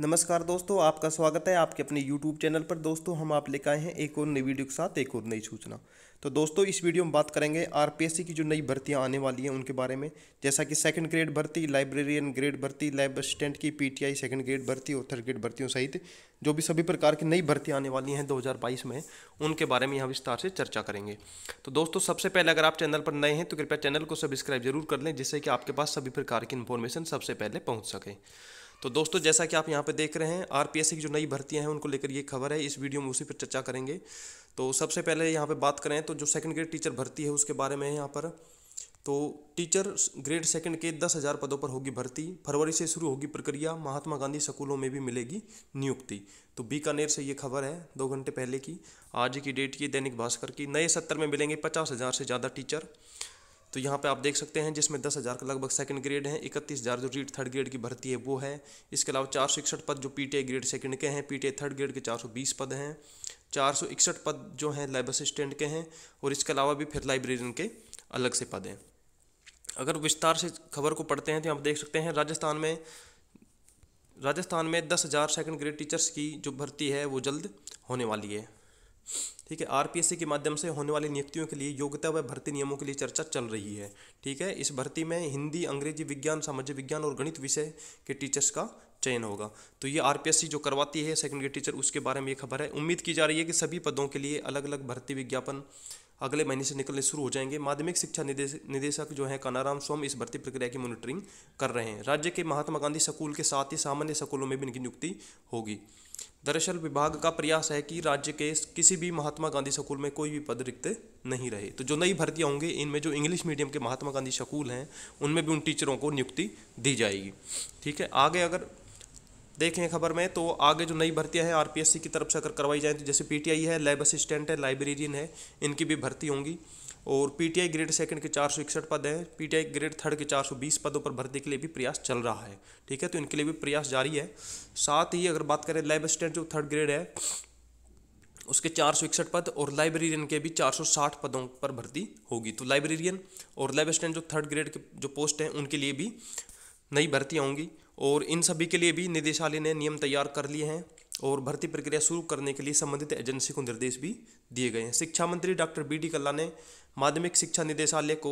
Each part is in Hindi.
नमस्कार दोस्तों आपका स्वागत है आपके अपने YouTube चैनल पर दोस्तों हम आप लेकर आए हैं एक और नई वीडियो के साथ एक और नई सूचना तो दोस्तों इस वीडियो में बात करेंगे आर की जो नई भर्तियां आने वाली हैं उनके बारे में जैसा कि सेकंड ग्रेड भर्ती लाइब्रेरियन ग्रेड भर्ती लैब असिस्टेंट की पीटीआई सेकंड ग्रेड भर्ती और थर्ड ग्रेड भर्तियों सहित जो भी सभी प्रकार की नई भर्तियाँ आने वाली हैं 2022 में उनके बारे में यहाँ विस्तार से चर्चा करेंगे तो दोस्तों सबसे पहले अगर आप चैनल पर नए हैं तो कृपया चैनल को सब्सक्राइब जरूर कर लें जिससे कि आपके पास सभी प्रकार की इन्फॉर्मेशन सबसे पहले पहुँच सकें तो दोस्तों जैसा कि आप यहाँ पे देख रहे हैं आरपीएस की जो नई भर्तियाँ हैं उनको लेकर ये खबर है इस वीडियो में उसी पर चर्चा करेंगे तो सबसे पहले यहाँ पे बात करें तो जो सेकंड ग्रेड टीचर भर्ती है उसके बारे में यहाँ पर तो टीचर ग्रेड सेकंड के दस हज़ार पदों पर होगी भर्ती फरवरी से शुरू होगी प्रक्रिया महात्मा गांधी स्कूलों में भी मिलेगी नियुक्ति तो बीकानेर से ये खबर है दो घंटे पहले की आज की डेट की दैनिक भास्कर की नए सत्र में मिलेंगे पचास हज़ार से ज़्यादा टीचर तो यहाँ पे आप देख सकते हैं जिसमें दस हज़ार का लगभग सेकंड ग्रेड है इकतीस हज़ार जो रीट थर्ड ग्रेड की भर्ती है वो है इसके अलावा चार सौ इकसठ पद जो पीटीए ग्रेड सेकंड के हैं पीटीए थर्ड ग्रेड के चार सौ बीस पद हैं चार सौ इकसठ पद जो हैं लैब असिस्टेंट के हैं और इसके अलावा भी फिर लाइब्रेरियन के अलग से पद हैं अगर विस्तार से खबर को पढ़ते हैं तो आप देख सकते हैं राजस्थान में राजस्थान में दस हज़ार सेकेंड ग्रेड टीचर्स की जो भर्ती है वो जल्द होने वाली है ठीक है आरपीएससी के माध्यम से होने वाली नियुक्तियों के लिए योग्यता व भर्ती नियमों के लिए चर्चा चल रही है ठीक है इस भर्ती में हिंदी अंग्रेजी विज्ञान सामाजिक विज्ञान और गणित विषय के टीचर्स का चयन होगा तो ये आरपीएससी जो करवाती है सेकेंडरी टीचर उसके बारे में ये खबर है उम्मीद की जा रही है कि सभी पदों के लिए अलग अलग भर्ती विज्ञापन अगले महीने से निकलने शुरू हो जाएंगे माध्यमिक शिक्षा निदेश, निदेशक जो है कानाराम सोम इस भर्ती प्रक्रिया की मॉनिटरिंग कर रहे हैं राज्य के महात्मा गांधी स्कूल के साथ ही सामान्य स्कूलों में भी इनकी नियुक्ति होगी दरअसल विभाग का प्रयास है कि राज्य के किसी भी महात्मा गांधी स्कूल में कोई भी पद रिक्त नहीं रहे तो जो नई भर्तियाँ होंगे इनमें जो इंग्लिश मीडियम के महात्मा गांधी स्कूल हैं उनमें भी उन टीचरों को नियुक्ति दी जाएगी ठीक है आगे अगर देखें खबर में तो आगे जो नई भर्तियां हैं आरपीएससी की तरफ से अगर करवाई जाएँ तो जैसे पीटीआई है लैब असिस्टेंट है लाइब्रेरियन है इनकी भी भर्ती होंगी और पीटीआई ग्रेड सेकंड के चार सौ इकसठ पद हैं पीटीआई ग्रेड थर्ड के चार सौ बीस पदों पर भर्ती के लिए भी प्रयास चल रहा है ठीक है तो इनके लिए भी प्रयास जारी है साथ ही अगर बात करें लैब असिस्टेंट जो थर्ड ग्रेड है उसके चार सौ इकसठ पद और लाइब्रेरियन के भी चार सौ साठ पदों पर भर्ती होगी तो लाइब्रेरियन और लैब असिस्टेंट जो थर्ड ग्रेड के जो पोस्ट हैं उनके लिए भी नई भर्ती होंगी और इन सभी के लिए भी निदेशालय ने नियम तैयार कर लिए हैं और भर्ती प्रक्रिया शुरू करने के लिए संबंधित एजेंसी को निर्देश भी दिए गए हैं शिक्षा मंत्री डॉक्टर बी डी कल्ला ने माध्यमिक शिक्षा निदेशालय को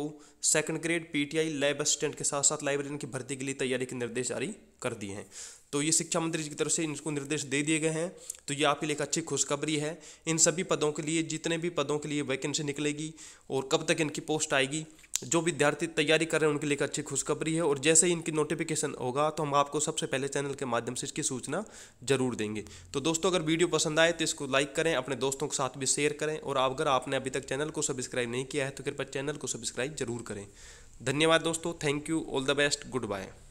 second grade PTI lab assistant के साथ साथ लाइब्रेरियन की भर्ती के लिए तैयारी के निर्देश जारी कर दिए हैं तो ये शिक्षा मंत्री जी की तरफ से इनको निर्देश दे दिए गए हैं तो ये आपके लिए एक अच्छी खुशखबरी है इन सभी पदों के लिए जितने भी पदों के लिए वैकेंसी निकलेगी और कब तक इनकी पोस्ट आएगी जो विद्यार्थी तैयारी कर रहे हैं उनके लिए एक अच्छी खुशखबरी है और जैसे ही इनकी नोटिफिकेशन होगा तो हम आपको सबसे पहले चैनल के माध्यम से इसकी सूचना जरूर देंगे तो दोस्तों अगर वीडियो पसंद आए तो इसको लाइक करें अपने दोस्तों के साथ भी शेयर करें और अगर आपने अभी तक चैनल को सब्सक्राइब नहीं किया किया है तो कृपया चैनल को सब्सक्राइब जरूर करें धन्यवाद दोस्तों thank you all the best good bye